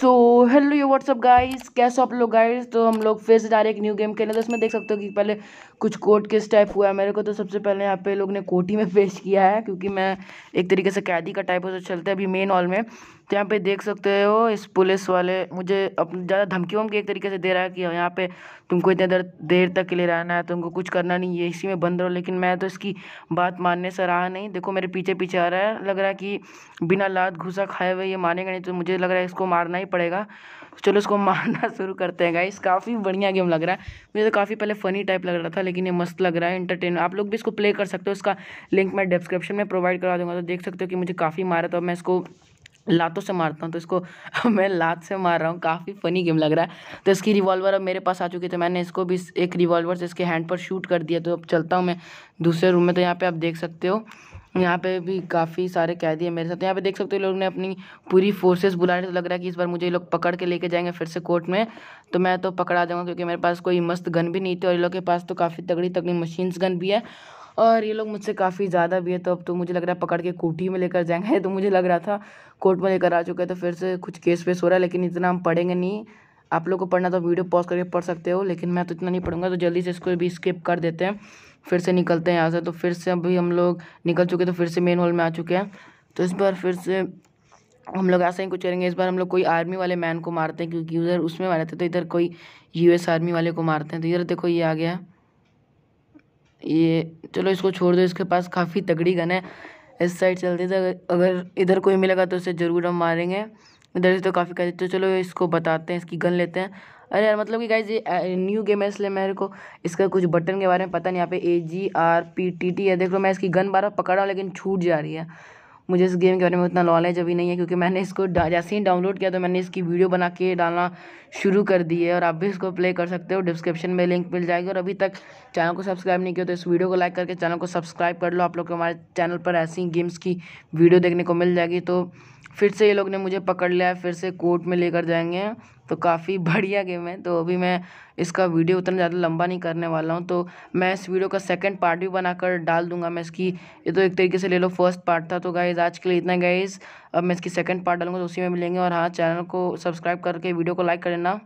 so hello you what's up guys कैसे आप लोग गाइस तो हम लोग फिर से जा रहे हैं एक न्यू गेम खेलने तो इसमें देख सकते हो कि पहले कुछ कोट किस टाइप हुआ है मेरे को तो सबसे पहले यहाँ पे लोग ने कोठी में पेश किया है क्योंकि मैं एक तरीके से कैदी का टाइप हो तो चलते हैं अभी मेन हॉल में तो यहाँ पे देख सकते हो इस पुलिस वाले मुझे ज़्यादा धमकी वमकी एक तरीके से दे रहा है कि यहाँ पे तुमको इतने देर देर तक के लिए रहना है तुमको कुछ करना नहीं है इसी में बंद रहो लेकिन मैं तो इसकी बात मानने से रहा नहीं देखो मेरे पीछे पीछे आ रहा है लग रहा है कि बिना लात घुसा खाए हुए ये मानेगा नहीं तो मुझे लग रहा है इसको मारना ही पड़ेगा चलो इसको मारना शुरू करते हैं गाइस काफ़ी बढ़िया गेम लग रहा है मुझे तो काफ़ी पहले फ़नी टाइप लग रहा था लेकिन ये मस्त लग रहा है इंटरटेन आप लोग भी इसको प्ले कर सकते हो इसका लिंक मैं डिस्क्रिप्शन में प्रोवाइड करवा दूंगा तो देख सकते हो कि मुझे काफ़ी मारा था मैं इसको लातों से मारता हूँ तो इसको मैं लात से मार रहा हूँ काफ़ी फ़नी गेम लग रहा है तो इसकी रिवॉल्वर अब मेरे पास आ चुकी तो मैंने इसको भी एक रिवॉल्वर से इसके हैंड पर शूट कर दिया तो अब चलता हूँ मैं दूसरे रूम में तो यहाँ पे आप देख सकते हो यहाँ पे भी काफ़ी सारे कैदी हैं मेरे साथ यहाँ पे देख सकते हो लोग ने अपनी पूरी फोर्सेस बुलाई तो लग रहा है कि इस बार मुझे लोग पकड़ के लेके जाएंगे फिर से कोर्ट में तो मैं तो पकड़ा जाऊँगा क्योंकि मेरे पास कोई मस्त गन भी नहीं थी और इन लोग के पास तो काफ़ी तगड़ी तगड़ी मशीन्स गन भी है और ये लोग मुझसे काफ़ी ज़्यादा भी है तो अब तो मुझे लग रहा है पकड़ के कोठी में लेकर जाएंगे तो मुझे लग रहा था कोर्ट में लेकर आ चुके हैं तो फिर से कुछ केस वेस हो रहा है लेकिन इतना हम पढ़ेंगे नहीं आप लोग को पढ़ना तो वीडियो पॉज करके पढ़ सकते हो लेकिन मैं तो इतना नहीं पढ़ूंगा तो जल्दी से इसको भी स्किप कर देते हैं फिर से निकलते हैं यहाँ से तो फिर से अभी हम लोग निकल चुके तो फिर से मेन हॉल में आ चुके हैं तो इस बार फिर से हम लोग ऐसा ही कुछ करेंगे इस बार हम लोग कोई आर्मी वाले मैन को मारते हैं क्योंकि उधर उसमें मारे थे तो इधर कोई यूएस आर्मी वाले को मारते हैं तो इधर देखो ये आ गया ये चलो इसको छोड़ दो इसके पास काफ़ी तगड़ी गन है इस साइड चलते थे अगर इधर कोई मिलेगा तो उसे ज़रूर हम मारेंगे इधर से तो काफ़ी कहते तो चलो इसको बताते हैं इसकी गन लेते हैं अरे यार मतलब कि गाइज ये न्यू गेम है इसलिए मेरे को इसका कुछ बटन के बारे में पता नहीं यहाँ पे A G R P T T है देख लो मैं इसकी गन बारह पकड़ रहा हूँ लेकिन छूट जा रही है मुझे इस गेम के बारे में उतना नॉलेज अभी नहीं है क्योंकि मैंने इसको जैसे ही डाउनलोड किया तो मैंने इसकी वीडियो बना के डालना शुरू कर दी है और आप भी इसको प्ले कर सकते हो डिस्क्रिप्शन में लिंक मिल जाएगी और अभी तक चैनल को सब्सक्राइब नहीं किया तो इस वीडियो को लाइक करके चैनल को सब्सक्राइब कर लो आप लोग को हमारे चैनल पर ऐसी गेम्स की वीडियो देखने को मिल जाएगी तो फिर से ये लोग ने मुझे पकड़ लिया फिर से कोर्ट में लेकर जाएंगे तो काफ़ी बढ़िया गेम है तो अभी मैं इसका वीडियो उतना ज़्यादा लंबा नहीं करने वाला हूँ तो मैं इस वीडियो का सेकंड पार्ट भी बनाकर डाल दूंगा मैं इसकी ये तो एक तरीके से ले लो फर्स्ट पार्ट था तो गाइज़ आज के लिए इतना गाइज़ अब मैं इसकी सेकेंड पार्ट डालूंगा तो उसी में मिलेंगे और हाँ चैनल को सब्सक्राइब करके वीडियो को लाइक कर देना